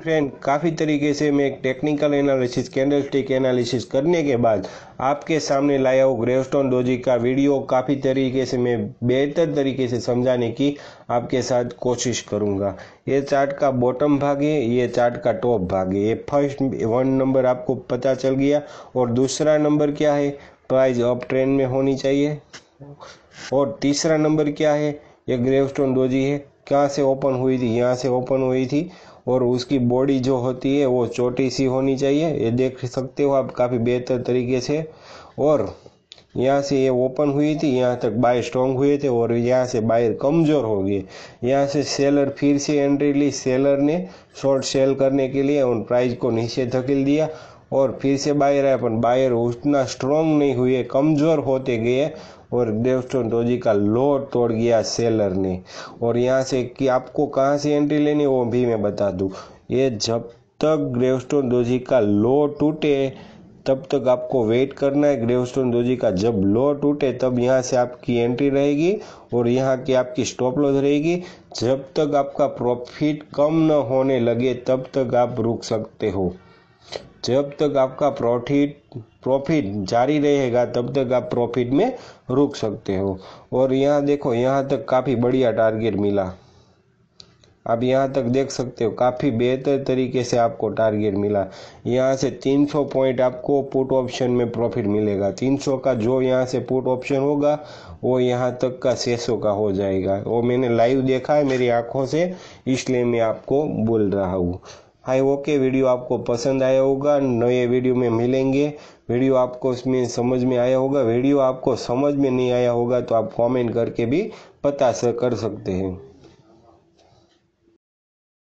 friend काफ़ी तरीके से मैं एक technical analysis candlestick analysis करने के बाद आपके सामने लाया हूँ ग्रेवस्टोन डोजी का वीडियो काफ़ी तरीके से मैं बेहतर तरीके से समझाने की आपके साथ कोशिश करूँगा ये चार्ट का बॉटम भाग है ये चार्ट का टॉप भाग है ये फर्स्ट वन नंबर आपको पता चल गया और दूसरा नंबर क्या है प्राइज अप ट्रेंड में होनी चाहिए और तीसरा नंबर क्या है ये ग्रेव स्टोन दोजी है कहाँ से ओपन हुई थी यहाँ से ओपन हुई थी और उसकी बॉडी जो होती है वो छोटी सी होनी चाहिए ये देख सकते हो आप काफ़ी बेहतर तरीके से और यहाँ से ये ओपन हुई थी यहाँ तक बाय स्ट्रॉन्ग हुए थे और यहाँ से बायर कमज़ोर हो गए यहाँ से सेलर फिर से एंट्री ली सेलर ने शॉर्ट सेल करने के लिए उन प्राइस को नीचे धकेल दिया और फिर से बायर आए पर बायर उतना स्ट्रॉन्ग नहीं हुए कमज़ोर होते गए और देवस्टोन डोजी का लोड तोड़ गया सेलर ने और यहाँ से कि आपको कहाँ से एंट्री लेनी वो भी मैं बता दूँ ये जब तक ग्रेवस्टोन दोजी का लो टूटे तब तक आपको वेट करना है ग्रेवस्टोन दोजी का जब लो टूटे तब यहाँ से आपकी एंट्री रहेगी और यहाँ की आपकी स्टॉप लॉस रहेगी जब तक आपका प्रॉफिट कम न होने लगे तब तक आप रुक सकते हो जब तक आपका प्रॉफिट प्रॉफिट जारी रहेगा तब तक आप प्रॉफिट में रुक सकते हो और यहाँ देखो यहाँ तक काफ़ी बढ़िया टारगेट मिला आप यहाँ तक देख सकते हो काफ़ी बेहतर तरीके से आपको टारगेट मिला यहाँ से 300 पॉइंट आपको पुट ऑप्शन में प्रॉफिट मिलेगा 300 का जो यहाँ से पुट ऑप्शन होगा वो यहाँ तक का छः का हो जाएगा वो मैंने लाइव देखा है मेरी आंखों से इसलिए मैं आपको बोल रहा हूँ आई होप के वीडियो आपको पसंद आया होगा नए वीडियो में मिलेंगे वीडियो आपको उसमें समझ में आया होगा वीडियो आपको समझ में नहीं आया होगा तो आप कमेंट करके भी पता कर सकते हैं